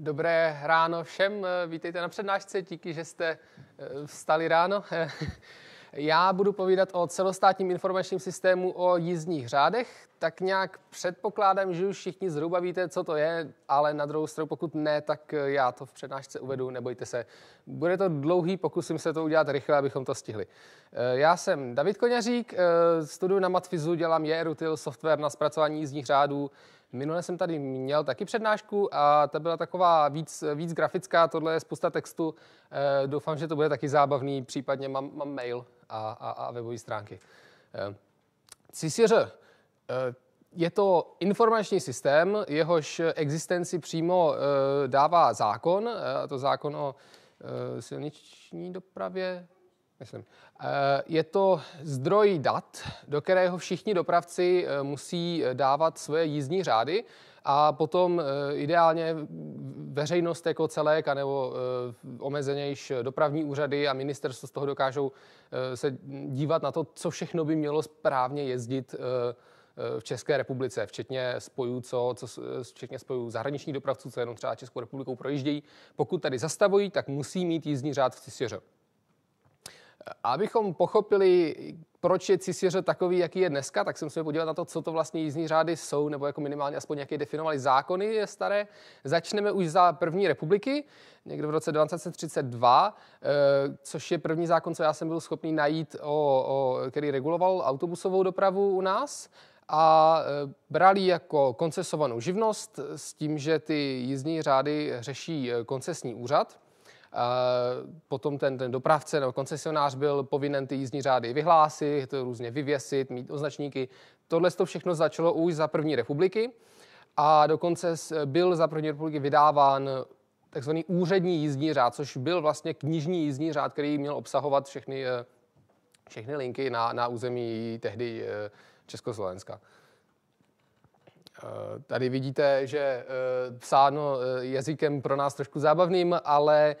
Dobré ráno všem, vítejte na přednášce, díky, že jste eh, vstali ráno. Já budu povídat o celostátním informačním systému o jízdních řádech, tak nějak předpokládám, že už všichni zhruba víte, co to je, ale na druhou stranu, pokud ne, tak eh, já to v přednášce uvedu, nebojte se. Bude to dlouhý, pokusím se to udělat rychle, abychom to stihli. Eh, já jsem David Koněřík, eh, studuju na Matfizu, dělám JRutil, software na zpracování jízdních řádů. Minule jsem tady měl taky přednášku a ta byla taková víc, víc grafická, tohle je spousta textu. Doufám, že to bude taky zábavný, případně mám, mám mail a, a, a webové stránky. CISIŘ Eh, je to informační systém, jehož existenci přímo eh, dává zákon, eh, to zákon o silniční dopravě, myslím. Je to zdroj dat, do kterého všichni dopravci musí dávat svoje jízdní řády a potom ideálně veřejnost jako celek, anebo omezenější dopravní úřady a ministerstvo z toho dokážou se dívat na to, co všechno by mělo správně jezdit v České republice, včetně spojů, co, co, včetně spojů zahraničních dopravců, co jenom třeba Českou republikou projíždějí, pokud tady zastavují, tak musí mít jízdní řád v CISěře. Abychom pochopili, proč je CISěře takový, jaký je dneska, tak jsem se podívat na to, co to vlastně jízdní řády jsou, nebo jako minimálně aspoň nějaké definovaly zákony je staré. Začneme už za první republiky, někde v roce 1932, eh, což je první zákon, co já jsem byl schopný najít, o, o, který reguloval autobusovou dopravu u nás a e, brali jako koncesovanou živnost s tím, že ty jízdní řády řeší e, koncesní úřad. E, potom ten, ten dopravce nebo koncesionář byl povinen ty jízdní řády vyhlásit, různě vyvěsit, mít označníky. Tohle to všechno začalo už za první republiky a dokonce byl za první republiky vydáván takzvaný úřední jízdní řád, což byl vlastně knižní jízdní řád, který měl obsahovat všechny, všechny linky na, na území tehdy Československa. Eh, tady vidíte, že eh, psáno eh, jazykem pro nás trošku zábavným, ale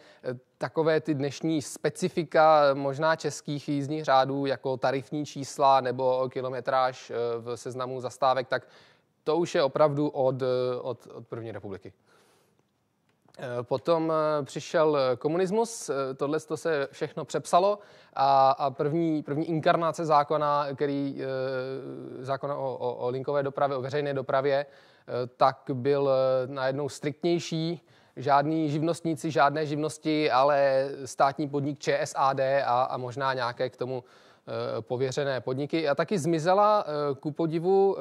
takové ty dnešní specifika možná českých jízdních řádů, jako tarifní čísla nebo kilometráž v seznamu zastávek, tak to už je opravdu od, od, od první republiky. Eh, potom eh, přišel eh, komunismus, tohle se všechno přepsalo a, a první, první inkarnace zákona, který, zákona o, o, o linkové dopravě, o veřejné dopravě, tak byl najednou striktnější, žádní živnostníci, žádné živnosti, ale státní podnik ČSAD a, a možná nějaké k tomu pověřené podniky. A taky zmizela ku podivu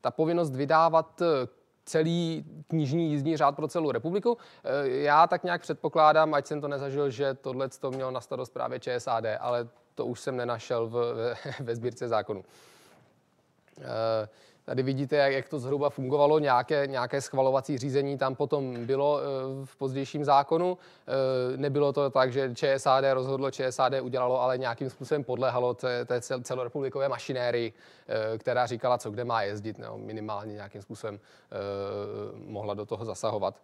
ta povinnost vydávat celý knižní jízdní řád pro celou republiku. Eh, já tak nějak předpokládám, ať jsem to nezažil, že tohle to mělo na starost právě ČSAD, ale to už jsem nenašel v, ve, ve sbírce zákonů. Eh, Tady vidíte, jak, jak to zhruba fungovalo, nějaké, nějaké schvalovací řízení tam potom bylo eh, v pozdějším zákonu. Eh, nebylo to tak, že ČSAD rozhodlo, ČSAD udělalo, ale nějakým způsobem podlehalo té, té celorepublikové mašinérii, eh, která říkala, co kde má jezdit, nebo minimálně nějakým způsobem mohla do toho zasahovat.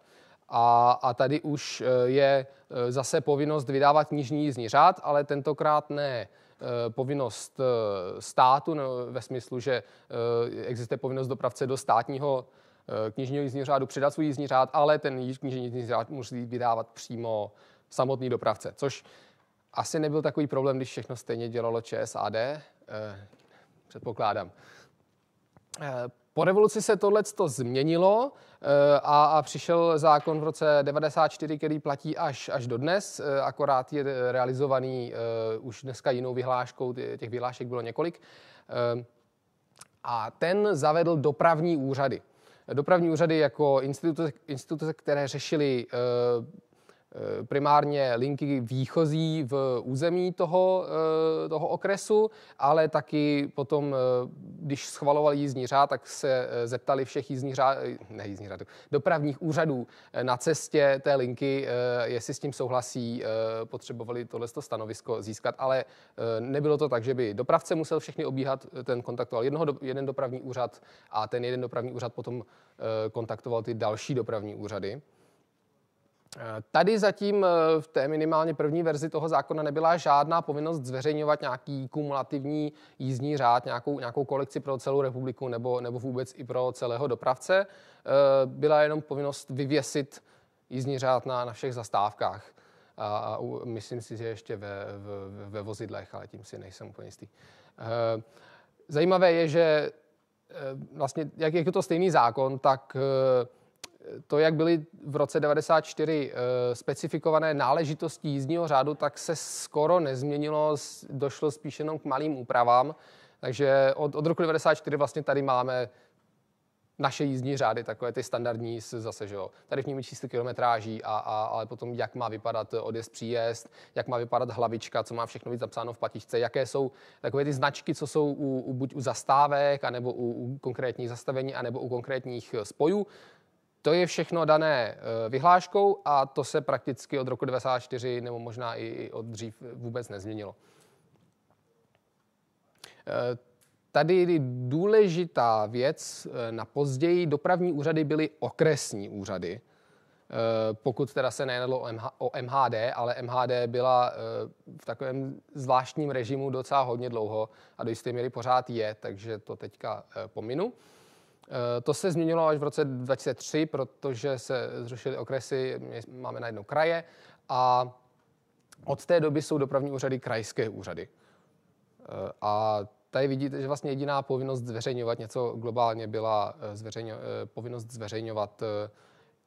A, a tady už je zase povinnost vydávat knižní jízdní řád, ale tentokrát ne Eh, povinnost eh, státu no, ve smyslu, že eh, existuje povinnost dopravce do státního knižního jízdního řádu předat svůj jízdní řád, ale ten knižní jízdní řád musí vydávat přímo samotný dopravce, což asi nebyl takový problém, když všechno stejně dělalo ČSAD, předpokládám. Po revoluci se tohle změnilo eh, a, a přišel zákon v roce 94, který platí až, až dnes, eh, akorát je realizovaný eh, už dneska jinou vyhláškou, těch vyhlášek bylo několik. A ten zavedl dopravní úřady. Dopravní úřady jako instituce, instituce které řešily Eh, primárně linky výchozí v území toho, eh, toho okresu, ale taky potom, eh, když schvalovali jízdní řád, tak se zeptali všech jízdní řád, ne jízdní řád, dopravních úřadů na cestě té linky, jestli s tím souhlasí, potřebovali tohle stanovisko získat, ale nebylo to tak, že by dopravce musel všechny obíhat, ten kontaktoval jednoho, jeden dopravní úřad a ten jeden dopravní úřad potom kontaktoval ty další dopravní úřady. Tady zatím eh, v té minimálně první verzi toho zákona nebyla žádná povinnost zveřejňovat nějaký kumulativní jízdní řád, nějakou, nějakou kolekci pro celou republiku nebo, nebo vůbec i pro celého dopravce. Eh, byla jenom povinnost vyvěsit jízdní řád na, na všech zastávkách. A, a myslím si, že ještě ve, ve, ve vozidlech, ale tím si nejsem úplně jistý. Eh, zajímavé je, že vlastně, jak je to stejný zákon, tak to, jak byly v roce 94 eh, specifikované náležitosti jízdního řádu, tak se skoro nezměnilo, došlo spíš jenom k malým úpravám. Takže od, od roku 94 vlastně tady máme naše jízdní řády, takové ty standardní zase, že jo. Tady v nimi číslo kilometráží, a, a, ale potom jak má vypadat odjezd, příjezd, jak má vypadat hlavička, co má všechno být zapsáno v patičce, jaké jsou takové ty značky, co jsou u, u, buď u zastávek, anebo u, u konkrétních zastavení, anebo u konkrétních eh, spojů. To je všechno dané eh, vyhláškou a to se prakticky od roku 1994 nebo možná i od dřív vůbec nezměnilo. Eh, tady je důležitá věc eh, na později. Dopravní úřady byly okresní úřady, pokud teda se nejednalo o MHD, ale MHD byla v takovém zvláštním režimu docela hodně dlouho a do jisté míry pořád je, takže to teďka pominu. Eh, to se změnilo až v roce 2003, protože se zrušily okresy, máme najednou kraje a od té doby jsou dopravní úřady krajské úřady. Eh, a tady vidíte, že vlastně jediná povinnost zveřejňovat něco globálně byla eh, zveřejňo, povinnost zveřejňovat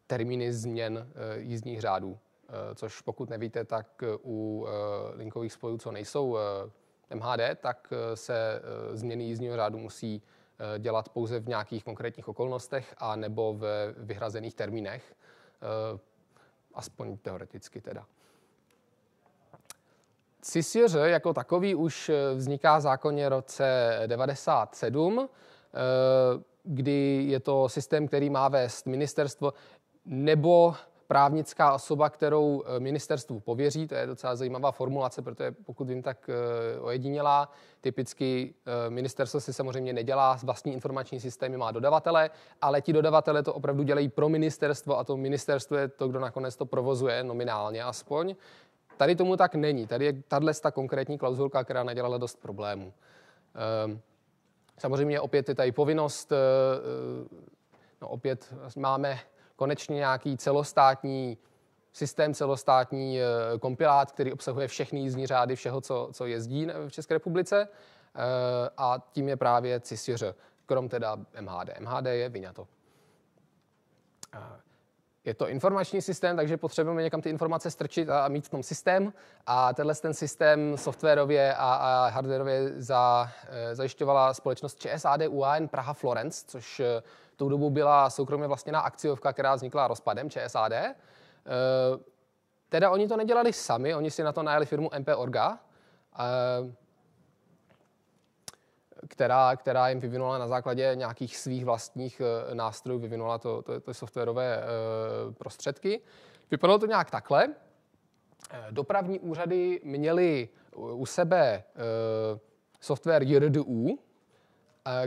termíny změn jízdních řádů, což pokud nevíte, tak u linkových spojů, co nejsou MHD, tak se změny jízdního řádu musí Eh, dělat pouze v nějakých konkrétních okolnostech a nebo ve vyhrazených termínech, eh, aspoň teoreticky teda. CISIR jako takový už eh, vzniká v zákoně roce 97, kdy je to systém, který má vést ministerstvo nebo právnická osoba, kterou eh, ministerstvu pověří, to je docela zajímavá formulace, protože pokud vím, tak eh, ojedinělá. Typicky eh, ministerstvo si samozřejmě nedělá vlastní informační systémy, má dodavatele, ale ti dodavatele to opravdu dělají pro ministerstvo a to ministerstvo je to, kdo nakonec to provozuje, nominálně aspoň. Tady tomu tak není. Tady je tahle ta konkrétní klauzulka, která nadělala dost problémů. Ehm, samozřejmě opět je tady povinnost, no opět máme konečně nějaký celostátní systém, celostátní eh, kompilát, který obsahuje všechny jízdní řády všeho, co, co jezdí v České republice eh, a tím je právě CISIR, krom teda MHD. MHD je vyňato. Eh, je to informační systém, takže potřebujeme někam ty informace strčit a mít v tom systém. A tenhle ten systém softwarově a, a hardwarově za, zajišťovala společnost ČSAD UAN Praha Florence, což tou dobu byla soukromě vlastněná akciovka, která vznikla rozpadem ČSAD. Eh, teda oni to nedělali sami, oni si na to najeli firmu MP Orga, eh, která, která jim vyvinula na základě nějakých svých vlastních eh, nástrojů, vyvinula to, to, to softwarové prostředky. Vypadalo to nějak takhle. Dopravní úřady měly u sebe software JRDU,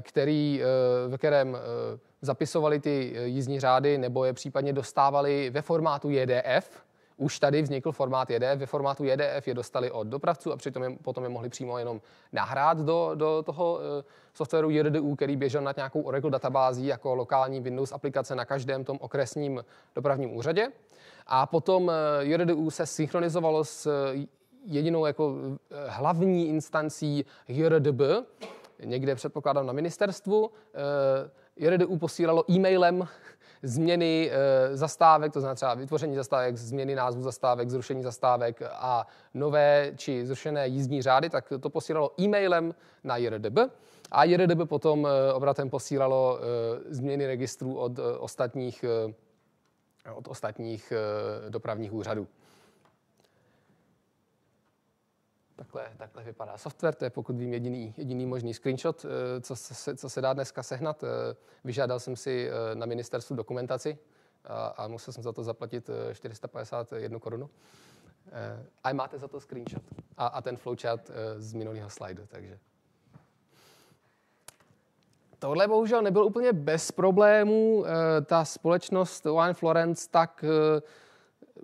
který, ve kterém zapisovali ty eh, jízdní řády nebo je případně dostávali ve formátu JDF. Už tady vznikl formát JDF, ve formátu JDF je dostali od dopravců a přitom je, potom je mohli přímo jenom nahrát do, do toho eh, softwaru JRDU, který běžel nad nějakou Oracle databází jako lokální Windows aplikace na každém tom okresním dopravním úřadě. A potom eh, JRDU se synchronizovalo s jedinou jako hlavní instancí JRDB, někde předpokládám na ministerstvu, JRDU posílalo e-mailem změny e, zastávek, to znamená třeba vytvoření zastávek, změny názvu zastávek, zrušení zastávek a nové či zrušené jízdní řády, tak to posílalo e-mailem na JRDB. A JRDB potom e, obratem posílalo e, změny registrů od ostatních, od ostatních dopravních úřadů. Takhle, takhle vypadá software, to je pokud vím jediný, jediný možný screenshot, eh, co se, co se dá dneska sehnat. Eh, vyžádal jsem si eh, na ministerstvu dokumentaci a, a musel jsem za to zaplatit 451 korunu. A máte za to screenshot a, a ten flowchart z minulého slajdu, takže. Tohle bohužel nebyl úplně bez problémů. Ta společnost One Florence tak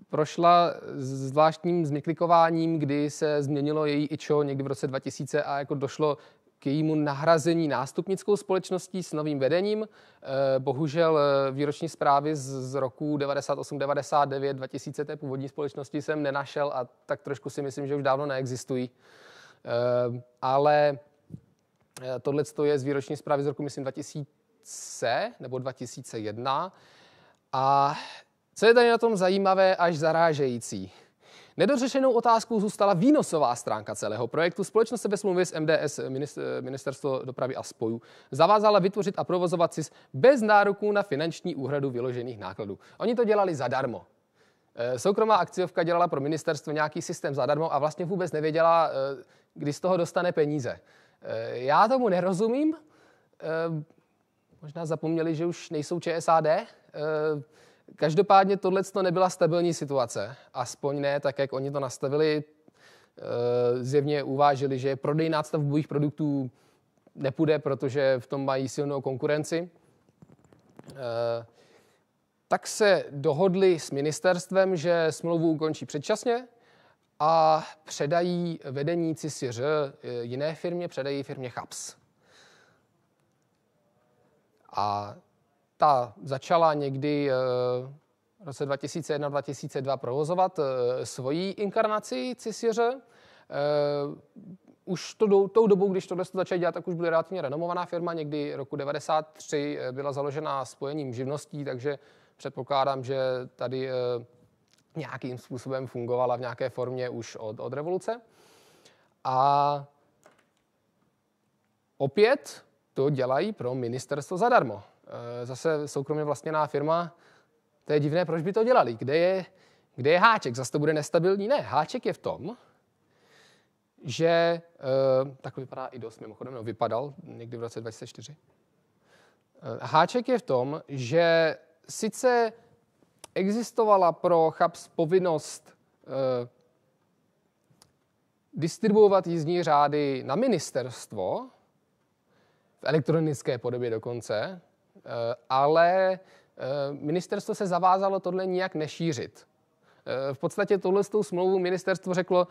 prošla zvláštním zneklikováním, kdy se změnilo její ičo někdy v roce 2000 a jako došlo k jejímu nahrazení nástupnickou společností s novým vedením. Eh, bohužel eh, výroční zprávy z roku 98, 99, 2000 té původní společnosti jsem nenašel a tak trošku si myslím, že už dávno neexistují. Eh, ale tohle je z výroční zprávy z roku, myslím, 2000 nebo 2001. A co je tady na tom zajímavé až zarážející? Nedořešenou otázkou zůstala výnosová stránka celého projektu. Společnost se ve smlouvě s MDS, Ministerstvo dopravy a spojů, zavázala vytvořit a provozovat si bez nároků na finanční úhradu vyložených nákladů. Oni to dělali zadarmo. Eh, soukromá akciovka dělala pro ministerstvo nějaký systém zadarmo a vlastně vůbec nevěděla, eh, kdy z toho dostane peníze. Eh, já tomu nerozumím. Možná zapomněli, že už nejsou ČSAD Každopádně tohle to nebyla stabilní situace, aspoň ne tak, jak oni to nastavili. Eh, zjevně uvážili, že prodej nástavbových produktů nepůjde, protože v tom mají silnou konkurenci. Eh, tak se dohodli s ministerstvem, že smlouvu ukončí předčasně a předají vedení CISIR eh, jiné firmě, předají firmě CHAPS. A ta začala někdy eh, v roce 2001-2002 provozovat eh, svoji inkarnaci CISIR. Eh, už to, tou dobou, když tohle začali dělat, tak už byla relativně renomovaná firma. Někdy roku 93 byla založena spojením živností, takže předpokládám, že tady nějakým způsobem fungovala v nějaké formě už od, od revoluce. A opět to dělají pro ministerstvo zadarmo. Eh, zase soukromě vlastněná firma. To je divné, proč by to dělali? Kde je, kde je háček? Zase to bude nestabilní? Ne, háček je v tom, že eh, tak vypadá i dost mimochodem, no, vypadal někdy v roce 2004. Eh, háček je v tom, že sice existovala pro CHAPS povinnost distribuovat jízdní řády na ministerstvo, v elektronické podobě dokonce, Eh, ale eh, ministerstvo se zavázalo tohle nijak nešířit. Eh, v podstatě tohle s tou smlouvou ministerstvo řeklo,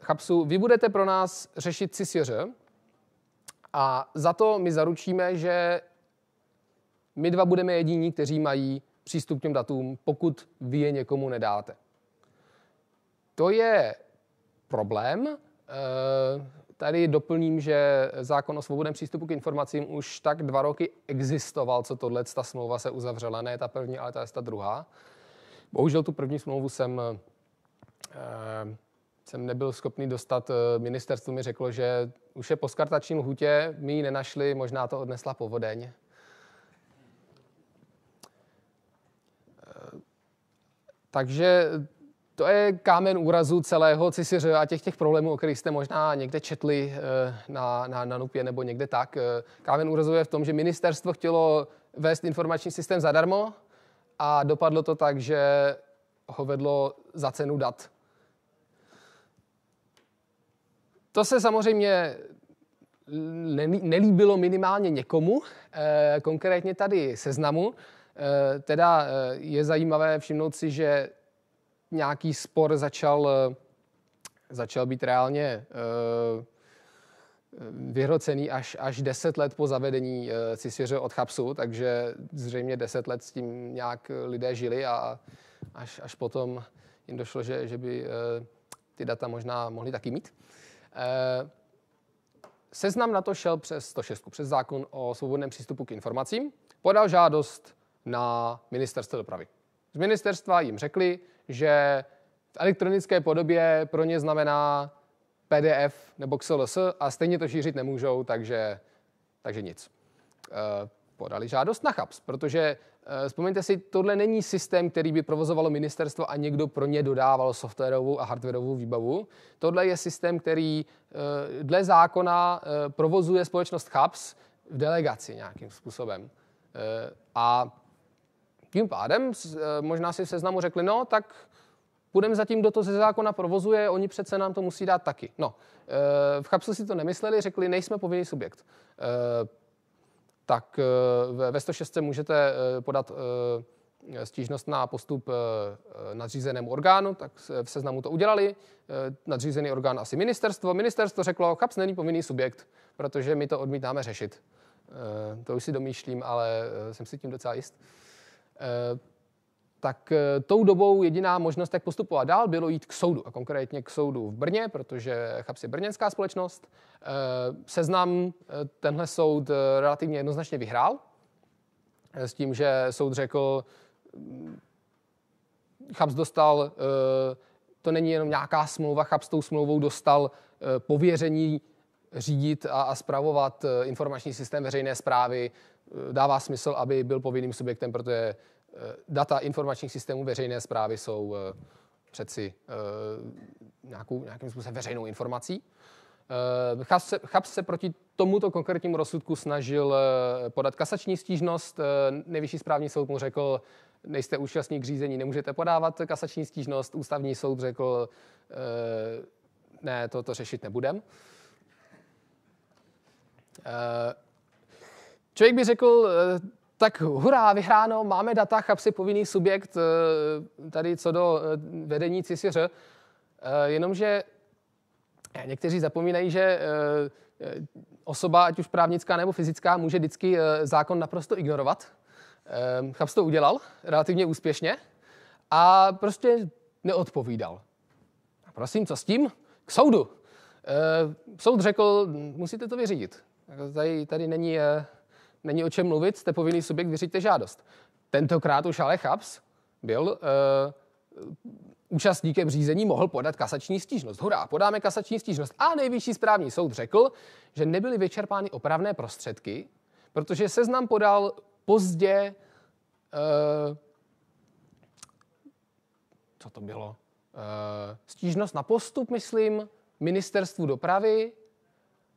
Chapsu, vy budete pro nás řešit CISJR a za to my zaručíme, že my dva budeme jediní, kteří mají přístup k těm datům, pokud vy je někomu nedáte. To je problém, Tady doplním, že zákon o svobodném přístupu k informacím už tak dva roky existoval, co tohle ta smlouva se uzavřela. Ne ta první, ale ta, ta druhá. Bohužel tu první smlouvu jsem, eh, jsem nebyl schopný dostat. Ministerstvo mi řeklo, že už je po skartačním hutě, my ji nenašli, možná to odnesla povodeň. Eh, takže to je kámen úrazu celého cisiře a těch těch problémů, o kterých jste možná někde četli eh, na, na, na Nupě nebo někde tak. Eh, kámen úrazu je v tom, že ministerstvo chtělo vést informační systém zadarmo a dopadlo to tak, že ho vedlo za cenu dat. To se samozřejmě nelíbilo minimálně někomu, eh, konkrétně tady seznamu. Teda je zajímavé všimnout si, že nějaký spor začal, eh, začal být reálně eh, eh, vyhrocený až, až 10 let po zavedení Cisvěře od Chapsu, takže zřejmě 10 let s tím nějak lidé žili a až, až potom jim došlo, že, že by ty data možná mohli taky mít. Seznam na to šel přes 106, přes zákon o svobodném přístupu k informacím. Podal žádost na ministerstvo dopravy. Z ministerstva jim řekli, že v elektronické podobě pro ně znamená PDF nebo XLS a stejně to šířit nemůžou, takže, takže nic. Eh, podali žádost na CHAPS, protože eh, vzpomeňte si, tohle není systém, který by provozovalo ministerstvo a někdo pro ně dodával softwarovou a hardwarovou výbavu. Tohle je systém, který eh, dle zákona provozuje společnost CHAPS v delegaci nějakým způsobem. A tím pádem eh, možná si v seznamu řekli, no tak půjdeme zatím kdo to ze zákona provozuje, oni přece nám to musí dát taky. No, eh, v Chapsu si to nemysleli, řekli, nejsme povinný subjekt. Eh, tak ve 106 můžete podat stížnost na postup nadřízenému orgánu, tak v seznamu to udělali. Nadřízený orgán asi ministerstvo. Ministerstvo řeklo, CHAPS není povinný subjekt, protože my to odmítáme řešit. To už si domýšlím, ale jsem si tím docela jist. Eh, tak eh, tou dobou jediná možnost, jak postupovat dál, bylo jít k soudu, a konkrétně k soudu v Brně, protože CHAPS je brněnská společnost. Eh, seznam tenhle soud relativně jednoznačně vyhrál, s tím, že soud řekl, hm, CHAPS dostal, to není jenom nějaká smlouva, CHAPS tou smlouvou dostal pověření řídit a, a spravovat informační systém veřejné zprávy Eh, dává smysl, aby byl povinným subjektem, protože eh, data informačních systémů veřejné zprávy jsou eh, přeci nějakou, nějakým způsobem veřejnou informací. Chaps se, Chaps se proti tomuto konkrétnímu rozsudku snažil podat kasační stížnost. Nejvyšší správní soud mu řekl, nejste účastník řízení, nemůžete podávat kasační stížnost. Ústavní soud řekl, ne, to, to řešit nebudem. Člověk by řekl, eh, tak hurá, vyhráno, máme data, chapsi povinný subjekt eh, tady co do eh, vedení CISIŘ. Jenomže někteří zapomínají, že osoba, ať už právnická nebo fyzická, může vždycky zákon naprosto ignorovat. Chaps to udělal relativně úspěšně a prostě neodpovídal. Prosím, co s tím? K soudu. Soud řekl, musíte to vyřídit. Jako tady, tady není není o čem mluvit, jste povinný subjekt, vyřiďte žádost. Tentokrát už ale Chaps byl uh, účastníkem řízení, mohl podat kasační stížnost. Hurá, podáme kasační stížnost. A nejvyšší správní soud řekl, že nebyly vyčerpány opravné prostředky, protože seznam podal pozdě uh, co to bylo? E, stížnost na postup, myslím, ministerstvu dopravy,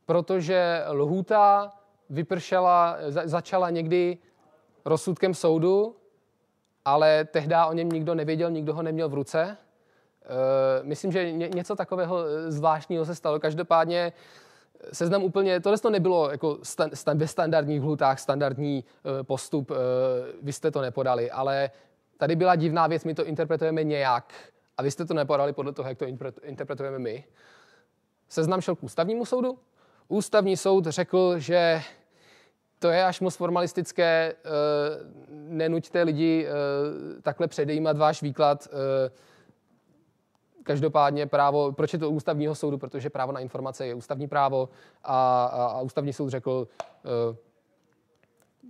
protože lhůta vypršela, za, začala někdy rozsudkem soudu, ale tehdy o něm nikdo nevěděl, nikdo ho neměl v ruce. E, myslím, že ně, něco takového e, zvláštního se stalo. Každopádně e, seznam úplně, tohle to nebylo jako stan, stan, ve standardních hlutách, standardní e, postup, e, vy jste to nepodali, ale tady byla divná věc, my to interpretujeme nějak a vy jste to nepodali podle toho, jak to interpretujeme my. Seznam šel k ústavnímu soudu. Ústavní soud řekl, že to je až moc formalistické. Eh, nenuďte lidi eh, takhle předejímat váš výklad. Eh, každopádně právo, proč je to ústavního soudu? Protože právo na informace je ústavní právo a, a, a ústavní soud řekl,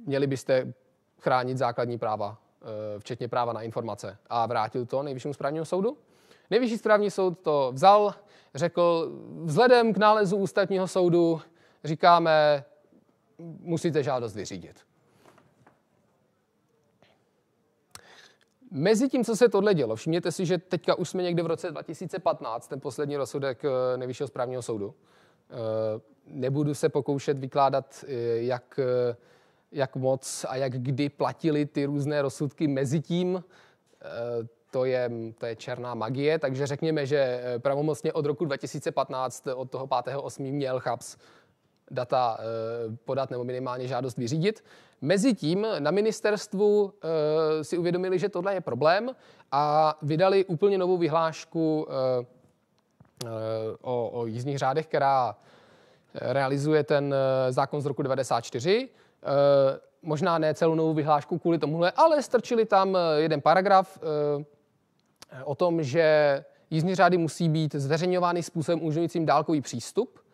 měli byste chránit základní práva, včetně práva na informace. A vrátil to nejvyššímu správnímu soudu. Nejvyšší správní soud to vzal, řekl, vzhledem k nálezu ústavního soudu říkáme, musíte žádost vyřídit. Mezi tím, co se tohle dělo, všimněte si, že teďka už jsme někde v roce 2015, ten poslední rozsudek eh, Nejvyššího správního soudu. Eh, nebudu se pokoušet vykládat, eh, jak, jak moc a jak kdy platili ty různé rozsudky mezi tím. To je, to je černá magie, takže řekněme, že pravomocně od roku 2015, od toho 5.8. měl CHAPS data eh, podat nebo minimálně žádost vyřídit. Mezitím na ministerstvu eh, si uvědomili, že tohle je problém a vydali úplně novou vyhlášku eh, o, jízdních řádech, která realizuje ten zákon z roku 94. Možná ne celou novou vyhlášku kvůli tomuhle, ale strčili tam jeden paragraf o tom, že jízdní řády musí být zveřejňovány způsobem umožňujícím dálkový přístup –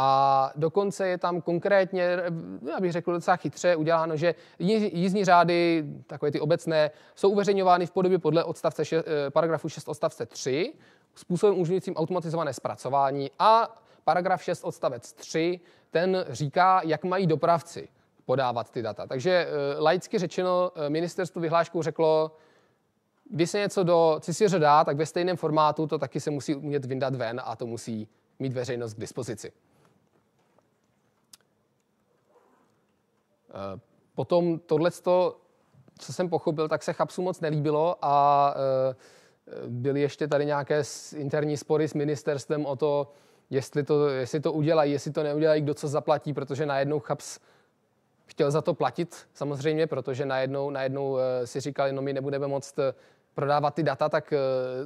a dokonce je tam konkrétně, eh, já bych řekl docela chytře, uděláno, že jízdní řády, takové ty obecné, jsou uveřejňovány v podobě podle odstavce 6, eh, paragrafu 6 odstavce 3, způsobem umožňujícím automatizované zpracování a paragraf 6 odstavec 3, ten říká, jak mají dopravci podávat ty data. Takže eh, laicky řečeno, ministerstvo vyhláškou řeklo, když se něco do CISIře dá, tak ve stejném formátu to taky se musí umět vyndat ven a to musí mít veřejnost k dispozici. Eh, potom tohle, co jsem pochopil, tak se Chapsu moc nelíbilo a eh, byly ještě tady nějaké interní spory s ministerstvem o to, jestli to, jestli to udělají, jestli to neudělají, kdo co zaplatí, protože najednou Chaps chtěl za to platit samozřejmě, protože najednou, najednou eh, si říkali, no my nebudeme moc prodávat ty data, tak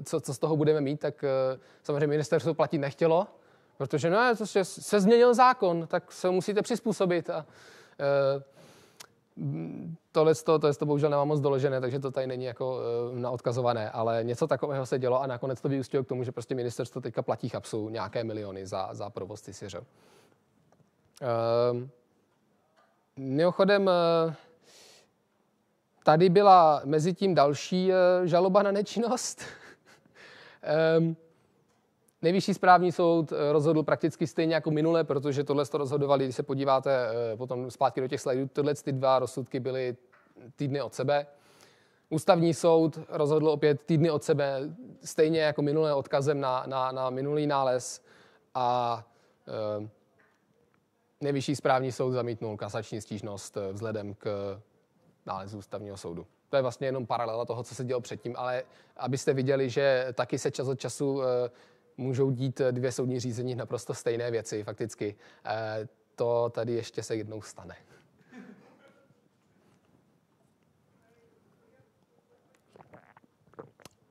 co, co z toho budeme mít, tak samozřejmě ministerstvo platit nechtělo, protože no, se změnil zákon, tak se musíte přizpůsobit. A, Eh, tohle to, je to bohužel nemám moc doložené, takže to tady není jako eh, naodkazované, ale něco takového se dělo a nakonec to vyústilo k tomu, že prostě ministerstvo teďka platí chapsu nějaké miliony za, za provoz Cisyře. Eh, mimochodem, tady byla mezi tím další žaloba na nečinnost. Nejvyšší správní soud eh, rozhodl prakticky stejně jako minule, protože tohle to rozhodovali, když se podíváte eh, potom zpátky do těch slajdů, tyhle ty dva rozsudky byly týdny od sebe. Ústavní soud rozhodl opět týdny od sebe, stejně jako minulé odkazem na, na, na minulý nález a e, nejvyšší správní soud zamítnul kasační stížnost vzhledem k nálezu ústavního soudu. To je vlastně jenom paralela toho, co se dělo předtím, ale abyste viděli, že taky se čas od času e, můžou dít dvě soudní řízení naprosto stejné věci fakticky. Eh, to tady ještě se jednou stane.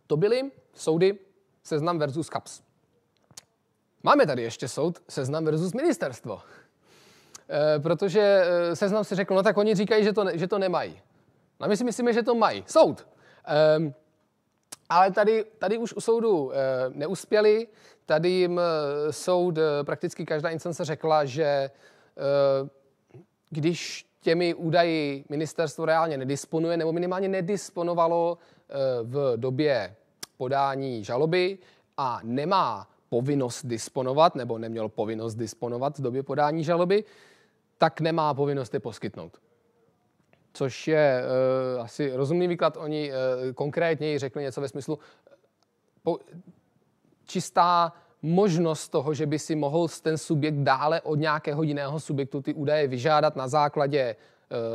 To byly soudy Seznam versus kaps. Máme tady ještě soud Seznam versus ministerstvo. E, protože e, Seznam si řekl, no tak oni říkají, že to, ne, že to nemají. A no, my si myslíme, že to mají. Soud. E, ale tady, tady už u soudu e, neuspěli, tady jim eh, soud, eh, prakticky každá instance řekla, že e, když těmi údaji ministerstvo reálně nedisponuje, nebo minimálně nedisponovalo e, v době podání žaloby a nemá povinnost disponovat, nebo neměl povinnost disponovat v době podání žaloby, tak nemá povinnost je poskytnout což je uh, asi rozumný výklad. Oni uh, konkrétněji řekli něco ve smyslu eh, po, čistá možnost toho, že by si mohl ten subjekt dále od nějakého jiného subjektu ty údaje vyžádat na základě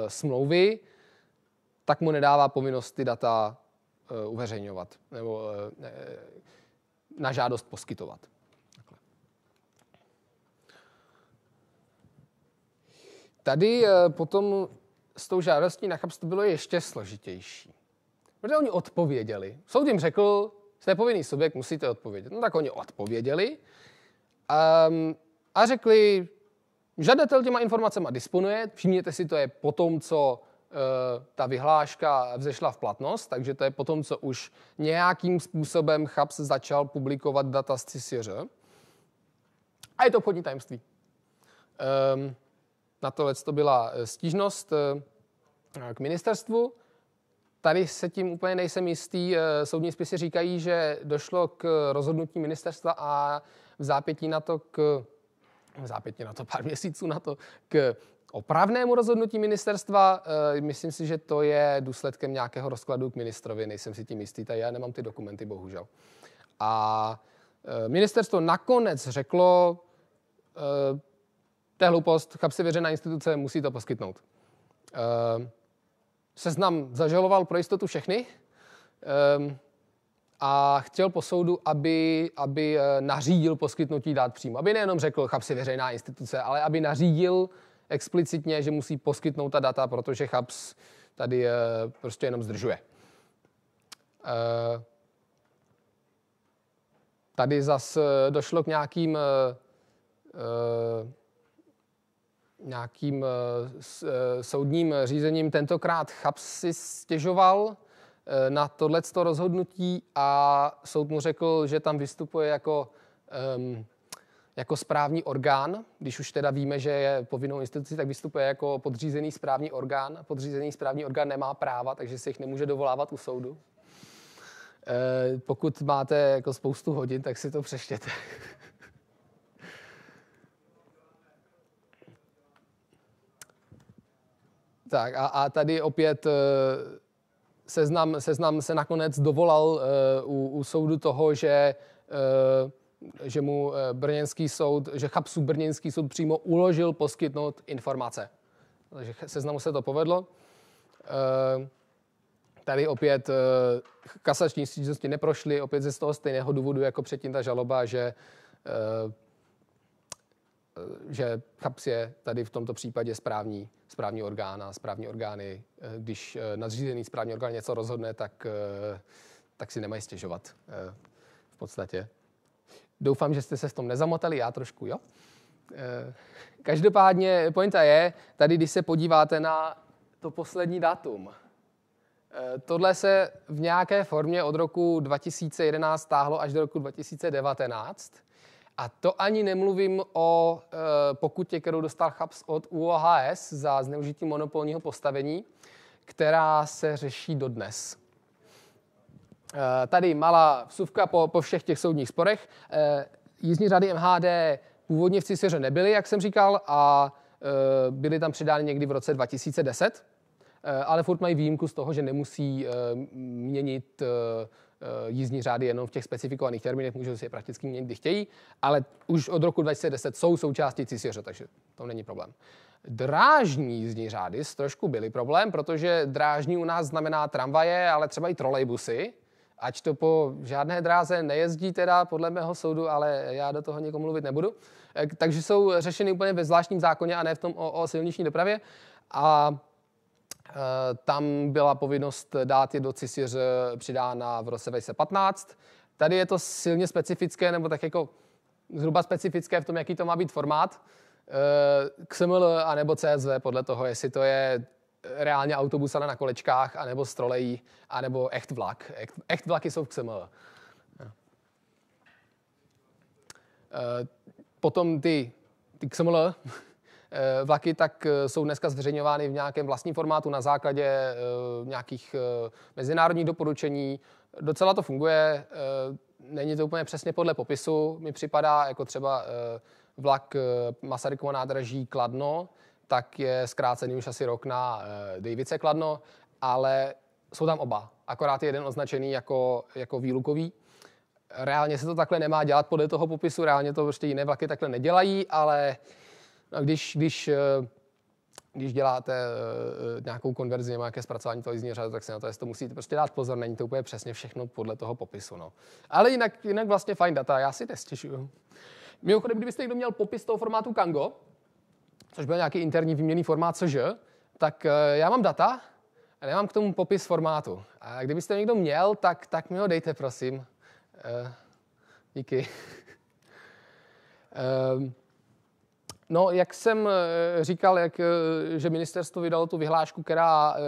uh, smlouvy, tak mu nedává povinnost ty data uh, uveřejňovat nebo uh, na žádost poskytovat. Tady potom s tou žádostí na CHAPS to bylo ještě složitější. Protože oni odpověděli. Soud jim řekl, jste povinný subjekt, musíte odpovědět. No tak oni odpověděli a, ehm, a řekli, žadatel těma informacema disponuje, všimněte si, to je po tom, co eh, ta vyhláška vzešla v platnost, takže to je po tom, co už nějakým způsobem CHAPS začal publikovat data z CISIR. A je to obchodní tajemství. Um, na tohle to byla eh, stížnost eh, k ministerstvu. Tady se tím úplně nejsem jistý. Eh, soudní spisy říkají, že došlo k rozhodnutí ministerstva a v zápětí na to k v zápětí na to, pár měsíců na to, k opravnému rozhodnutí ministerstva. Myslím si, že to je důsledkem nějakého rozkladu k ministrovi, nejsem si tím jistý, tady já nemám ty dokumenty, bohužel. A ministerstvo nakonec řeklo, to je hloupost, chlap si věřená instituce musí to poskytnout. Uh, seznam zažaloval pro jistotu všechny ehm, a chtěl po soudu, aby, aby eh, nařídil poskytnutí dát přímo. Aby nejenom řekl, chap si veřejná instituce, ale aby nařídil explicitně, že musí poskytnout ta data, protože CHAPS tady uh, prostě jenom zdržuje. Uh, tady zas eh, došlo k nějakým uh, nějakým eh, eh, soudním řízením. Tentokrát Chaps si stěžoval eh, na tohleto rozhodnutí a soud mu řekl, že tam vystupuje jako, um, jako správní orgán, když už teda víme, že je povinnou instituci, tak vystupuje jako podřízený správní orgán. Podřízený správní orgán nemá práva, takže se jich nemůže dovolávat u soudu. pokud máte jako spoustu hodin, tak si to přeštěte. Tak a, a tady opět eh, seznam, seznam se nakonec dovolal eh, u, u soudu toho, že eh, že mu brněnský soud, že Chapsu brněnský soud přímo uložil poskytnout informace. Takže seznamu se to povedlo. Tady opět kasační stížnosti neprošly, opět ze z toho stejného důvodu jako předtím ta žaloba, že Eh, že CHAPS je tady v tomto případě správní, správní orgán a správní orgány, eh, když eh, nadřízený správní orgán něco rozhodne, tak, tak si nemají stěžovat v podstatě. Doufám, že jste se v tom nezamotali, já trošku, jo? Každopádně pointa je, tady když se podíváte na to poslední datum, tohle se v nějaké formě od roku 2011 stáhlo až do roku 2019, a to ani nemluvím o e, pokutě, kterou dostal CHAPS od UOHS za zneužití monopolního postavení, která se řeší dodnes. E, tady malá vsuvka po, po všech těch soudních sporech. E, jízdní řady MHD původně v Ciceře nebyly, jak jsem říkal, a e, byly tam přidány někdy v roce 2010, e, ale furt mají výjimku z toho, že nemusí e, měnit e, Eh, jízdní řády jenom v těch specifikovaných termínech, můžou si je prakticky měnit, kdy chtějí, ale už od roku 2010 jsou součástí CISIR, takže to není problém. Drážní jízdní řády trošku byly problém, protože drážní u nás znamená tramvaje, ale třeba i trolejbusy, ať to po žádné dráze nejezdí teda podle mého soudu, ale já do toho někomu mluvit nebudu. Eh, takže jsou řešeny úplně ve zvláštním zákoně a ne v tom o, o silniční dopravě. A Eh, tam byla povinnost dát je do CISIR přidána v roce 2015. Tady je to silně specifické, nebo tak jako zhruba specifické v tom, jaký to má být formát. XML eh, nebo CSV podle toho, jestli to je reálně autobus ale na kolečkách, anebo z trolejí, anebo echt vlak. Echt, echt vlaky jsou v XML. Eh, potom ty, ty XML Eh, vlaky, tak eh, jsou dneska zveřejňovány v nějakém vlastním formátu na základě eh, nějakých mezinárodních doporučení. Docela to funguje, není to úplně přesně podle popisu, mi připadá jako třeba vlak Masarykova nádraží Kladno, tak je zkrácený už asi rok na Dejvice Kladno, ale jsou tam oba. Akorát je jeden označený jako, jako výlukový. Reálně se to takhle nemá dělat podle toho popisu, reálně to prostě jiné vlaky takhle nedělají, ale uh, No a když, když eh, když děláte eh, nějakou konverzi nějaké zpracování toho jízdního řádu, tak si na to, to musíte prostě dát pozor, není to úplně přesně všechno podle toho popisu. No. Ale jinak, jinak vlastně fajn data, já si nestěžuju. Mimochodem, kdybyste někdo měl popis toho formátu Kango, což byl nějaký interní výměný formát je, tak eh, já mám data a nemám k tomu popis formátu. A kdybyste někdo měl, tak, tak mi ho dejte, prosím. Uh, díky. um, No, jak jsem eh, říkal, jak, eh, že ministerstvo vydalo tu vyhlášku, která eh,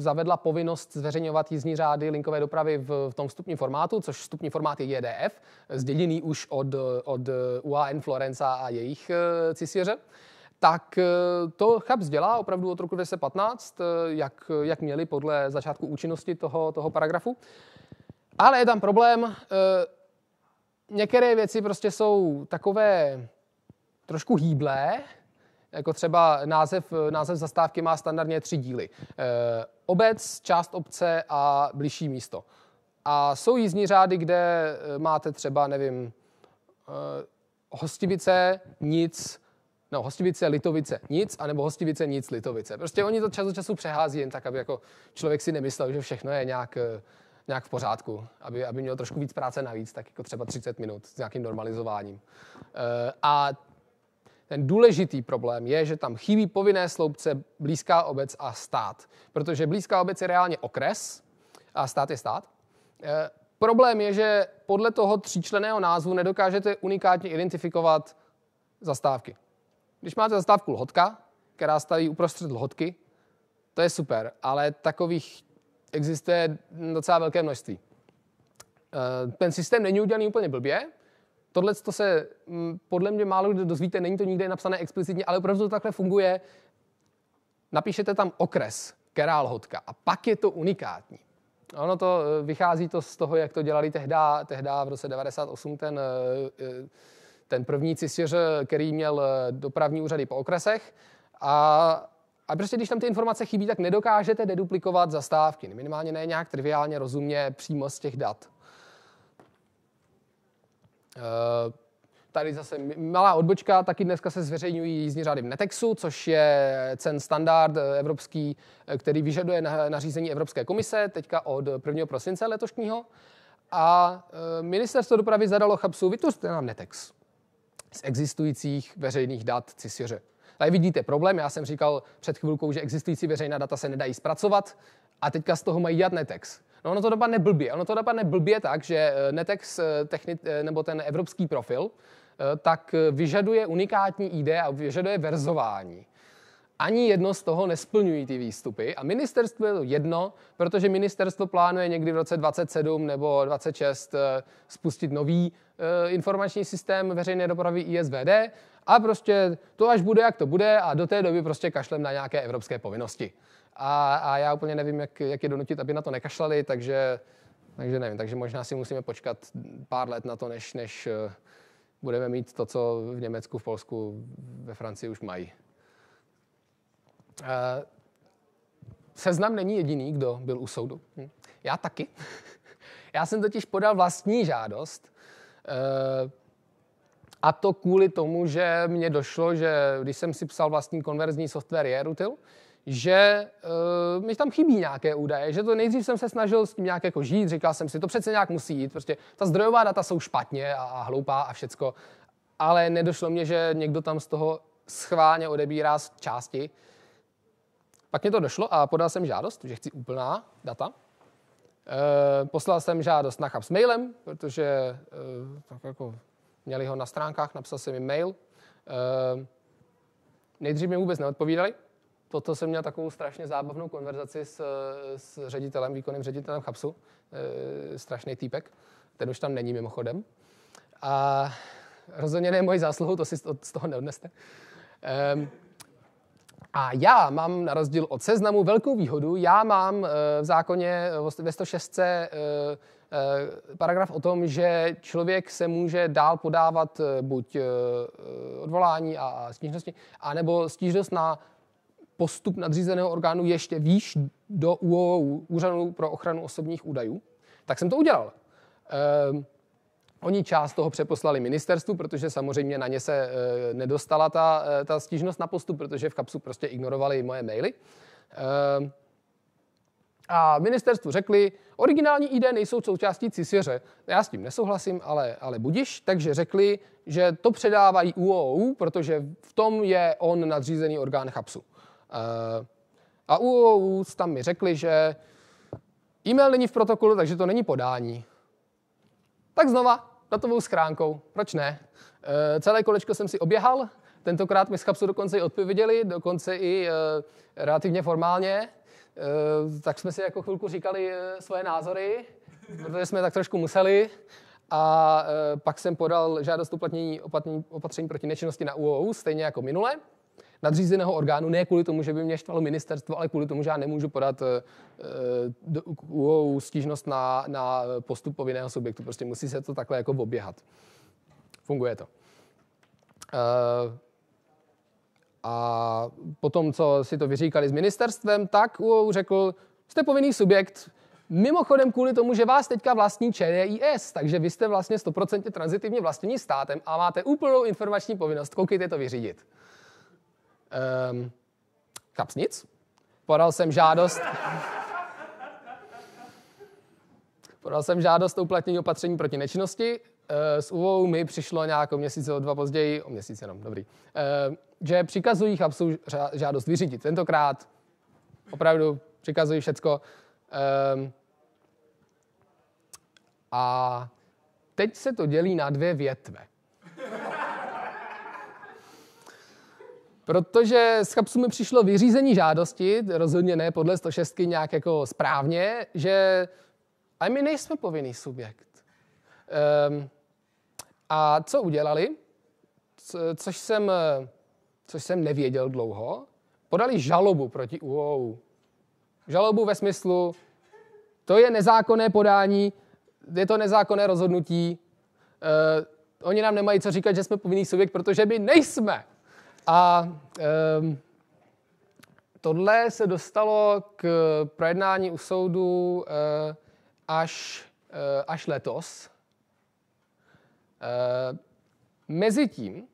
zavedla povinnost zveřejňovat jízdní řády linkové dopravy v, v tom vstupním formátu, což vstupní formát je JDF, zděděný už od, od UAN Florenza a jejich cisíře tak to CHAPS dělá opravdu od roku 2015, jak, jak měli podle začátku účinnosti toho, toho paragrafu. Ale je tam problém, některé věci prostě jsou takové trošku hýblé, jako třeba název, název zastávky má standardně tři díly. Eh, obec, část obce a blížší místo. A jsou jízdní řády, kde eh, máte třeba, nevím, eh, Hostivice, nic, no, Hostivice, Litovice, nic, anebo Hostivice, nic, Litovice. Prostě oni to čas od času přehází jen tak, aby jako člověk si nemyslel, že všechno je nějak, nějak v pořádku, aby, aby měl trošku víc práce navíc, tak jako třeba 30 minut s nějakým normalizováním. A ten důležitý problém je, že tam chybí povinné sloupce blízká obec a stát, protože blízká obec je reálně okres a stát je stát. E, problém je, že podle toho tříčleného názvu nedokážete unikátně identifikovat zastávky. Když máte zastávku Lhotka, která staví uprostřed Lhotky, to je super, ale takových existuje docela velké množství. E, ten systém není udělaný úplně blbě, Tohle to se mm, podle mě málo kdo dozvíte, není to nikde napsané explicitně, ale opravdu to takhle funguje. Napíšete tam okres Kerálhodka a pak je to unikátní. Ono to eh, vychází to z toho, jak to dělali tehda, tehda v roce 98 ten, eh, eh, ten první cistieř, který měl dopravní úřady po okresech. A, a prostě když tam ty informace chybí, tak nedokážete deduplikovat zastávky. Minimálně ne nějak triviálně, rozumně, přímo z těch dat. Eh, tady zase malá odbočka, taky dneska se zveřejňují jízdní řády v Netexu, což je cen standard eh, evropský, eh, který vyžaduje nařízení Evropské komise, teďka od 1. prosince letošního. A ministerstvo dopravy zadalo Chapsu, vytvořte nám Netex z existujících veřejných dat CISIŘ. Tady vidíte problém, já jsem říkal před chvilkou, že existující veřejná data se nedají zpracovat a teďka z toho mají dělat Netex. No ono to dopadne blbě. Ono to dopadne blbě tak, že eh, Netex eh, technic, eh, nebo ten evropský profil tak vyžaduje unikátní ID a vyžaduje verzování. Ani jedno z toho nesplňují ty výstupy. A ministerstvo je to jedno, protože ministerstvo plánuje někdy v roce 27 nebo 26 spustit nový informační systém veřejné dopravy ISVD a prostě to až bude, jak to bude a do té doby prostě kašlem na nějaké evropské povinnosti a, a já úplně nevím, jak, jak je donutit, aby na to nekašlali, takže, takže nevím. Takže možná si musíme počkat pár let na to, než, než eh, budeme mít to, co v Německu, v Polsku, ve Francii už mají. Eh, seznam není jediný, kdo byl u soudu. Hm. Já taky. Já jsem totiž podal vlastní žádost. Eh, a to kvůli tomu, že mě došlo, že když jsem si psal vlastní konverzní software Jerutil, že uh, mi tam chybí nějaké údaje, že to nejdřív jsem se snažil s tím nějak jako žít, říkal jsem si, to přece nějak musí jít, prostě ta zdrojová data jsou špatně a, a hloupá a všecko, ale nedošlo mě, že někdo tam z toho schválně odebírá z části. Pak mě to došlo a podal jsem žádost, že chci úplná data. E, poslal jsem žádost na chab s mailem, protože e, tak jako měli ho na stránkách, napsal jsem jim mail. E, nejdřív mi vůbec neodpovídali, toto jsem měl takovou strašně zábavnou konverzaci s, s ředitelem, výkonným ředitelem Chapsu, e, strašný týpek, ten už tam není mimochodem. A rozhodně ne moji zásluhu, to si z toho neodneste. E, a já mám na rozdíl od seznamu velkou výhodu. Já mám e, v zákoně ve 106 e, e, paragraf o tom, že člověk se může dál podávat e, buď odvolání a stížnosti, anebo stížnost na postup nadřízeného orgánu ještě výš do UOU, Úřadu pro ochranu osobních údajů, tak jsem to udělal. Ehm, oni část toho přeposlali ministerstvu, protože samozřejmě na ně se e, nedostala ta, e, ta stížnost na postup, protože v kapsu prostě ignorovali moje maily. Ehm, a ministerstvu řekli, originální ID nejsou součástí CISIře. Já s tím nesouhlasím, ale, ale budiš. Takže řekli, že to předávají UOU, protože v tom je on nadřízený orgán CHAPSu. Eh, a u OU tam mi řekli, že e-mail není v protokolu, takže to není podání. Tak znova, datovou schránkou, proč ne? Eh, celé kolečko jsem si oběhal, tentokrát mi z Chapsu dokonce i odpověděli, dokonce i eh, relativně formálně, tak jsme si jako chvilku říkali svoje názory, protože jsme tak trošku museli. A pak jsem podal žádost uplatnění opatření proti nečinnosti na UOU, stejně jako minule nadřízeného orgánu, ne kvůli tomu, že by mě štvalo ministerstvo, ale kvůli tomu, že já nemůžu podat uh, stížnost na, na postup povinného subjektu. Prostě musí se to takhle jako oběhat. Funguje to. Uh, a potom, co si to vyříkali s ministerstvem, tak UOU řekl, jste povinný subjekt, Mimochodem kvůli tomu, že vás teďka vlastní ČDIS, takže vy jste vlastně 100% transitivně vlastnění státem a máte úplnou informační povinnost, koukejte to vyřídit um, kapsnic. nic, podal jsem žádost. podal jsem žádost o uplatnění opatření proti nečinnosti. Ehm, s úvou mi přišlo nějakou měsíce o dva později, o měsíc jenom, dobrý, ehm, že přikazují chlapsu žádost vyřídit. Tentokrát opravdu přikazují všecko. A teď se to dělí na dvě větve. Protože z Chapsu mi přišlo vyřízení žádosti, rozhodně ne podle 106 nějak jako správně, že a my nejsme povinný subjekt. Um, a co udělali? Co, což jsem, což jsem nevěděl dlouho. Podali žalobu proti UOU. Žalobu ve smyslu, to je nezákonné podání, je to nezákonné rozhodnutí, uh, oni nám nemají co říkat, že jsme povinný subjekt, protože my nejsme. A um, tohle se dostalo k projednání u soudu uh, až, uh, až letos. Uh, Mezitím,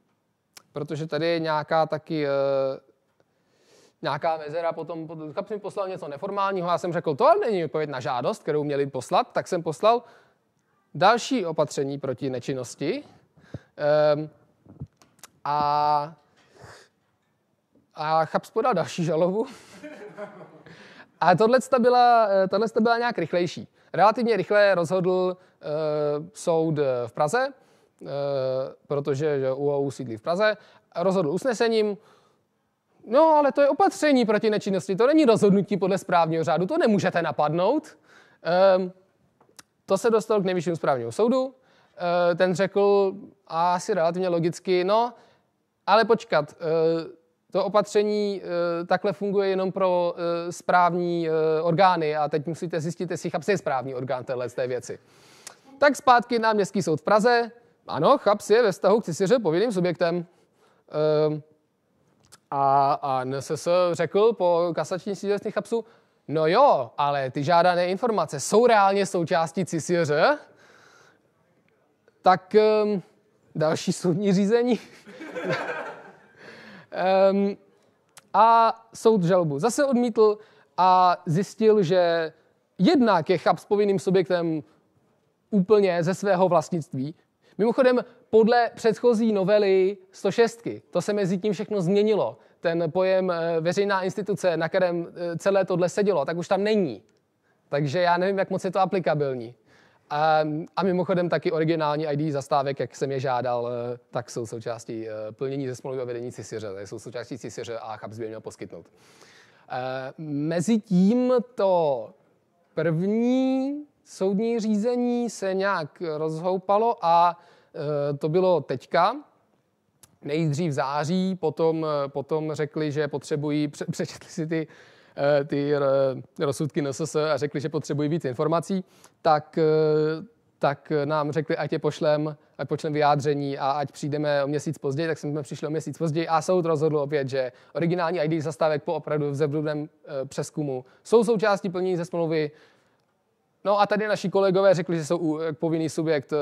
protože tady je nějaká taky nějaká mezera, potom jsem poslal něco neformálního já jsem řekl, to není odpověď na žádost, kterou měli poslat, tak jsem poslal další opatření proti nečinnosti. Um, a a Chaps podal další žalobu. A tohle byla, tohle byla nějak rychlejší. Relativně rychle rozhodl uh, soud v Praze, uh, protože UOU sídlí v Praze, rozhodl usnesením, no ale to je opatření proti nečinnosti, to není rozhodnutí podle správního řádu, to nemůžete napadnout. Um, to se dostalo k nejvyššímu správnímu soudu, uh, ten řekl, a asi relativně logicky, no, ale počkat, uh, to opatření e, takhle funguje jenom pro e, správní e, orgány a teď musíte zjistit, jestli CHAPS je správní orgán téhle té věci. Tak zpátky na Městský soud v Praze. Ano, CHAPS je ve vztahu k ciciře povinným subjektem. E, a, a NSS řekl po kasační stížnosti CHAPSu, no jo, ale ty žádané informace jsou reálně součástí CISIŘ, tak e, další soudní řízení. Um, a soud žalobu zase odmítl a zjistil, že jednak je Chab s povinným subjektem úplně ze svého vlastnictví. Mimochodem, podle předchozí novely 106, to se mezi tím všechno změnilo, ten pojem eh, veřejná instituce, na kterém eh, celé tohle sedělo, tak už tam není. Takže já nevím, jak moc je to aplikabilní. A, ehm, a mimochodem taky originální ID zastávek, jak jsem je žádal, eh, tak jsou součástí eh, plnění ze smlouvy o vedení Tak jsou součástí CISIře a CHAPS by je měl poskytnout. Ehm, Mezitím to první soudní řízení se nějak rozhoupalo a eh, to bylo teďka, nejdřív září, potom, potom řekli, že potřebují, přečetli si ty Eh, ty eh, rozsudky NSS a řekli, že potřebují víc informací, tak, eh, tak nám řekli, ať je pošlem, ať pošlem vyjádření a ať přijdeme o měsíc později, tak jsme přišli o měsíc později a soud rozhodl opět, že originální ID zastávek po opravdu v zevrudném přeskumu jsou součástí plnění ze smlouvy, No a tady naši kolegové řekli, že jsou povinný subjekt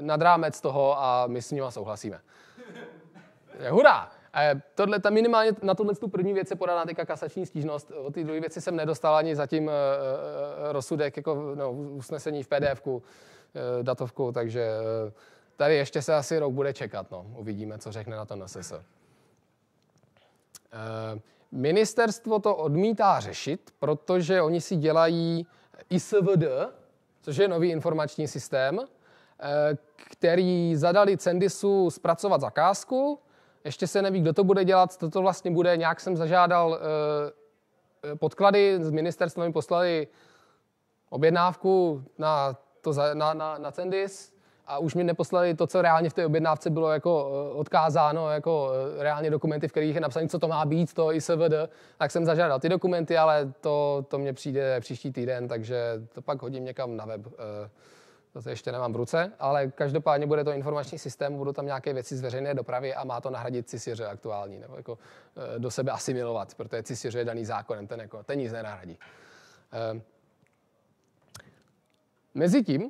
nad rámec toho a my s nima souhlasíme. Hurá! A tohle, ta minimálně na tohle tu první věc je podaná teďka kasační stížnost. O ty druhé věci jsem nedostal ani zatím eh, eh, rozsudek, jako no, usnesení v pdf eh, datovku, takže tady ještě se asi rok bude čekat. No. Uvidíme, co řekne na to NSS. Ministerstvo to odmítá řešit, protože oni si dělají ISVD, což je nový informační systém, který zadali Cendisu zpracovat zakázku, ještě se neví, kdo to bude dělat, co to vlastně bude. Nějak jsem zažádal eh, eh, podklady, z ministerstva mi poslali objednávku na, to, na, na, na Cendis a už mi neposlali to, co reálně v té objednávce bylo jako eh, odkázáno, jako reálně dokumenty, v kterých je napsané, co to má být, to ISVD, tak jsem zažádal ty dokumenty, ale to, to mě přijde příští týden, takže to pak hodím někam na web. Uh, to ještě nemám v ruce, ale každopádně bude to informační systém, budou tam nějaké věci z veřejné dopravy a má to nahradit cisiře aktuální, nebo jako eh, do sebe asimilovat, protože cisiře je daný zákonem, ten, jako, ten nic nenahradí. Eh, mezitím,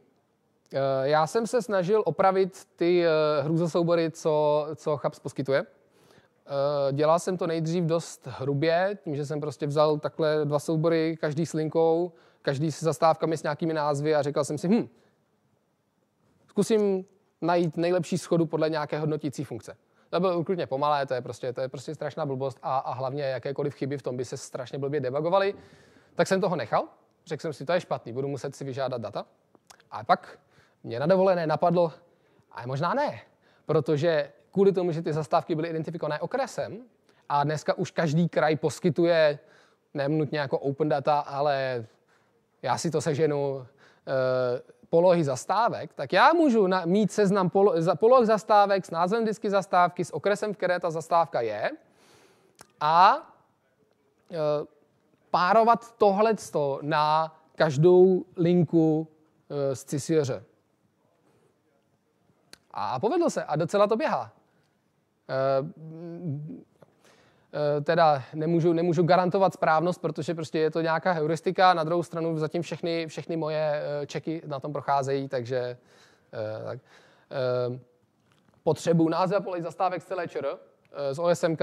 eh, já jsem se snažil opravit ty hrůzosoubory, co, co Chaps poskytuje. Dělal jsem to nejdřív dost hrubě, tím, že jsem prostě vzal takhle dva soubory, každý s linkou, každý s zastávkami s nějakými názvy a říkal jsem si, hm, zkusím najít nejlepší schodu podle nějaké hodnotící funkce. To bylo úplně pomalé, to je prostě, to je prostě strašná blbost a, a hlavně jakékoliv chyby v tom by se strašně blbě debagovaly. Tak jsem toho nechal, řekl jsem si, to je špatný, budu muset si vyžádat data. A pak mě na dovolené napadlo, a možná ne, protože kvůli tomu, že ty zastávky byly identifikované okresem a dneska už každý kraj poskytuje nemnutně jako open data, ale já si to seženu, eh, polohy zastávek, tak já můžu na, mít seznam polo, za, poloh zastávek s názvem disky zastávky, s okresem, v které ta zastávka je a e, párovat tohleto na každou linku e, z CISIře. A povedlo se a docela to běhá. E, Eh, teda nemůžu, nemůžu garantovat správnost, protože prostě je to nějaká heuristika. Na druhou stranu zatím všechny, všechny moje čeky eh, na tom procházejí, takže eh, tak. Potřebu název a polej zastávek z celé ČR. Z OSMK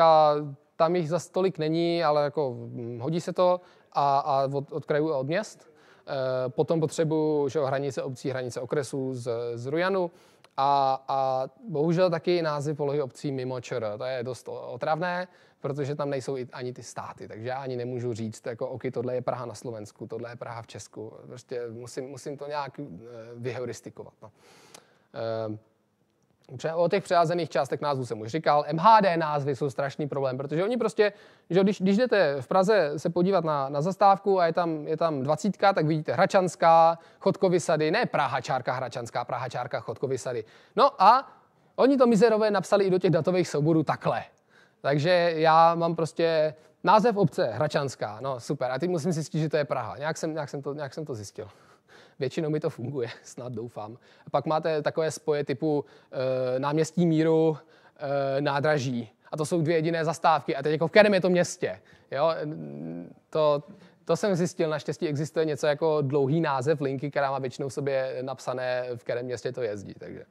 tam jich za stolik není, ale jako hm, hodí se to a, a od, od krajů a od měst. Potom potřebu že hranice obcí, hranice okresů z, z Rujanu a, a bohužel taky názvy polohy obcí mimo ČR. To je dost otravné, protože tam nejsou ani ty státy. Takže já ani nemůžu říct, jako oky, tohle je Praha na Slovensku, tohle je Praha v Česku. Prostě musím, musím to nějak eh, vyheuristikovat. No. Eh, o těch přeházených částek názvů jsem už říkal. MHD názvy jsou strašný problém, protože oni prostě, že když, když jdete v Praze se podívat na, na zastávku a je tam, je tam dvacítka, tak vidíte Hračanská, sady, ne Praha čárka Hračanská, Praha čárka sady. No a oni to mizerové napsali i do těch datových souborů takhle. Takže já mám prostě název obce Hračanská, no super, a teď musím zjistit, že to je Praha. Nějak jsem, nějak jsem, to, nějak jsem to zjistil. Většinou mi to funguje, snad doufám. A pak máte takové spoje typu e, náměstí míru, e, nádraží. A to jsou dvě jediné zastávky. A teď jako v kterém je to městě? Jo? To, to jsem zjistil, naštěstí existuje něco jako dlouhý název linky, která má většinou v sobě napsané, v kterém městě to jezdí. Takže.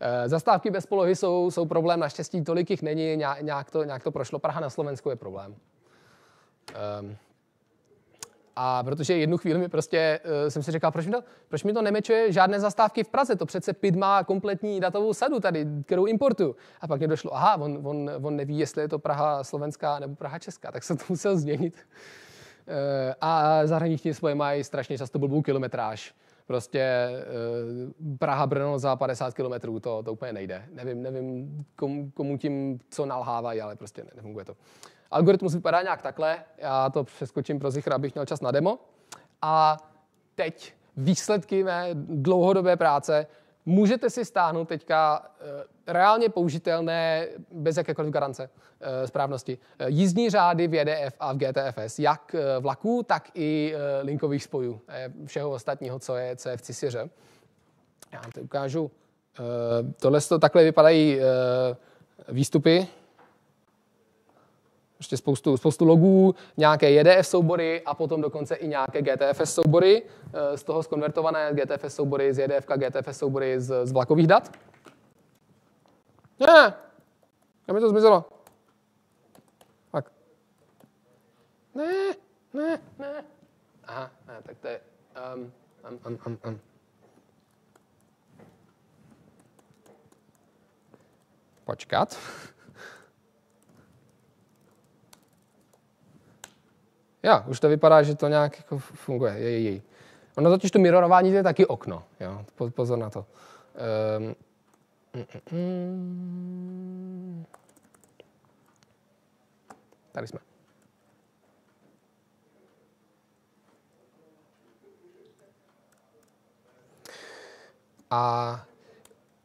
Eh, zastávky bez polohy jsou, jsou problém, naštěstí tolik jich není, nějak to, nějak to prošlo. Praha na Slovensku je problém. Um, a protože jednu chvíli mi prostě, uh, jsem si říkal, proč mi, to, proč mi to nemečuje žádné zastávky v Praze, to přece PID má kompletní datovou sadu tady, kterou importu. A pak mi došlo, aha, on, on, on neví, jestli je to Praha slovenská nebo Praha česká, tak se to musel změnit. Uh, a zahraniční svoje mají strašně často blbou kilometráž prostě eh, Praha, Brno za 50 kilometrů, to, to úplně nejde. Nevím, nevím komu, komu tím co nalhávají, ale prostě ne, nefunguje to. Algoritmus vypadá nějak takhle, já to přeskočím pro zichra, abych měl čas na demo. A teď výsledky mé dlouhodobé práce můžete si stáhnout teďka eh, reálně použitelné, bez jakékoliv garance eh, správnosti, eh, jízdní řády v JDF a v GTFS, jak vlaků, tak i linkových spojů, všeho ostatního, co je, co je v CISIře. Já vám to ukážu. Tohle to takhle vypadají výstupy prostě spoustu, spoustu logů, nějaké JDF soubory a potom dokonce i nějaké GTFS soubory, eh, z toho skonvertované GTFS soubory z JDF, GTFS soubory z, z vlakových dat. Ne, já mi to zmizelo? Tak. Ne, ne, ne. Aha, ne, tak to je... Um, um, um, um, um. Počkat. Jo, už to vypadá, že to nějak jako funguje. Je, je, je. Ono totiž to mirorování je taky okno. Jo? Pozor na to. Um, mm, mm, Tady jsme. A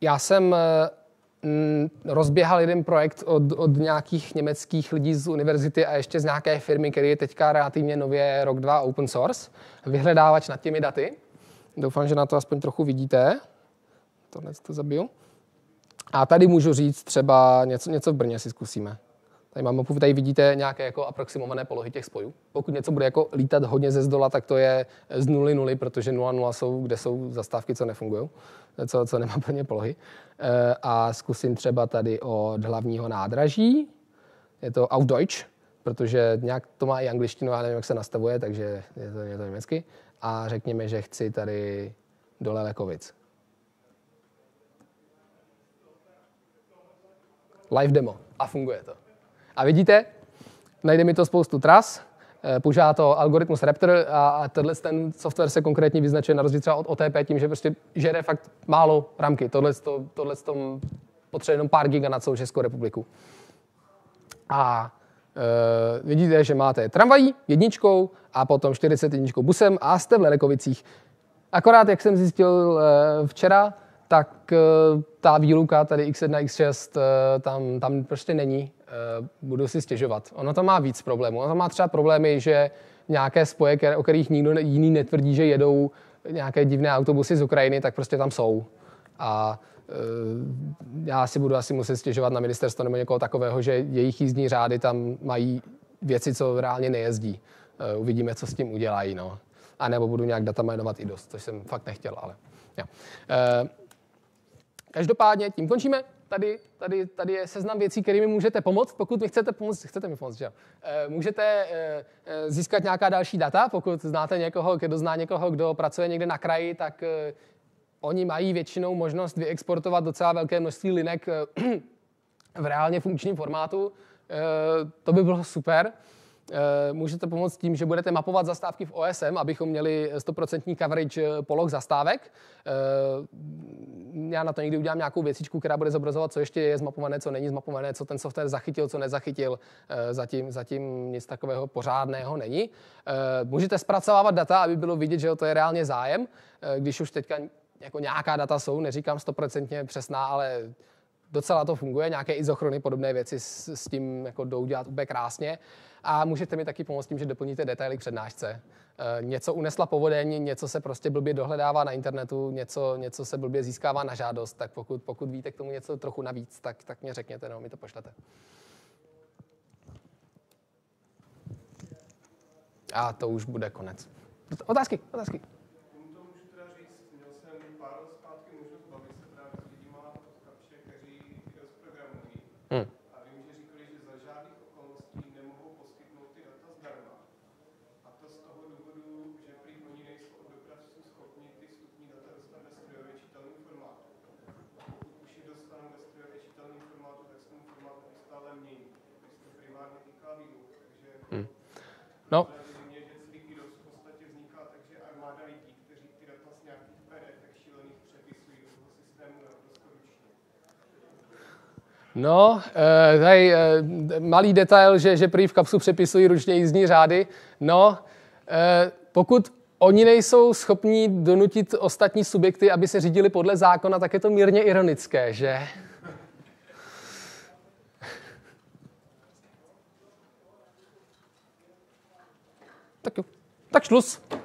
já jsem eh, Mm, rozběhal jeden projekt od, od nějakých německých lidí z univerzity a ještě z nějaké firmy, který je teďka relativně nově rok, dva open source, vyhledávač nad těmi daty. Doufám, že na to aspoň trochu vidíte. Tohle to zabiju. A tady můžu říct třeba něco, něco v Brně si zkusíme. Tady mám mapu, tady vidíte nějaké jako aproximované polohy těch spojů. Pokud něco bude jako lítat hodně ze zdola, tak to je eh, z nuly nuly, protože 0 0 jsou, kde jsou zastávky, co nefungují, eh, co, co nemá plně polohy. E, eh, a zkusím třeba tady od hlavního nádraží, je to auf Deutsch, protože nějak to má i angličtinu, já nevím, jak se nastavuje, takže je to, je to německy. A řekněme, že chci tady do Lelekovic. Live demo a funguje to. A vidíte, najde mi to spoustu tras, eh, používá to algoritmus Raptor a tenhle ten software se konkrétně vyznačuje na rozdíl třeba od OTP tím, že prostě žere fakt málo ramky. Tohle, to, tohle tom potřebuje jenom pár giga na celou Českou republiku. A e, vidíte, že máte tramvají jedničkou a potom 41 busem a jste v Lelekovicích. Akorát, jak jsem zjistil e, včera, tak eh, ta výluka tady X1, X6 eh, tam, tam prostě není. Eh, budu si stěžovat. Ono to má víc problémů. Ono to má třeba problémy, že nějaké spoje, o kterých nikdo jiný netvrdí, že jedou nějaké divné autobusy z Ukrajiny, tak prostě tam jsou. A já si budu asi muset stěžovat na ministerstvo nebo někoho takového, že jejich jízdní řády tam mají věci, co reálně nejezdí. Uvidíme, co s tím udělají. No. A nebo budu nějak data jmenovat i dost, což jsem fakt nechtěl, ale... Ja. Každopádně tím končíme. Tady, tady, tady je seznam věcí, kterými můžete pomoct. Pokud mi chcete pomoct, chcete mi pomoct, že eh, Můžete eh, eh, získat nějaká další data, pokud znáte někoho, kdo zná někoho, kdo pracuje někde na kraji, tak oni mají většinou možnost vyexportovat docela velké množství linek v reálně funkčním formátu. To by bylo super. Eh, můžete pomoct tím, že budete mapovat zastávky v OSM, abychom měli 100% coverage eh, poloh zastávek. Eh, já na to někdy udělám nějakou věcičku, která bude zobrazovat, co ještě je zmapované, co není zmapované, co ten software zachytil, co nezachytil. Zatím, zatím nic takového pořádného není. Můžete zpracovávat data, aby bylo vidět, že to je reálně zájem, když už teďka jako nějaká data jsou, neříkám stoprocentně přesná, ale docela to funguje, nějaké izochrony, podobné věci s, s tím jako jdou dělat úplně krásně. A můžete mi taky pomoct tím, že doplníte detaily k přednášce. E, něco unesla povodeň, něco se prostě blbě dohledává na internetu, něco, něco se blbě získává na žádost, tak pokud, pokud víte k tomu něco trochu navíc, tak, tak mě řekněte, no, mi to pošlete. A to už bude konec. Otázky, otázky. No, No, eh, tady eh, malý detail, že, že prý v kapsu přepisují ručně jízdní řády. No, eh, pokud oni nejsou schopní donutit ostatní subjekty, aby se řídili podle zákona, tak je to mírně ironické, že? Takk, jo. Takk, Sluss.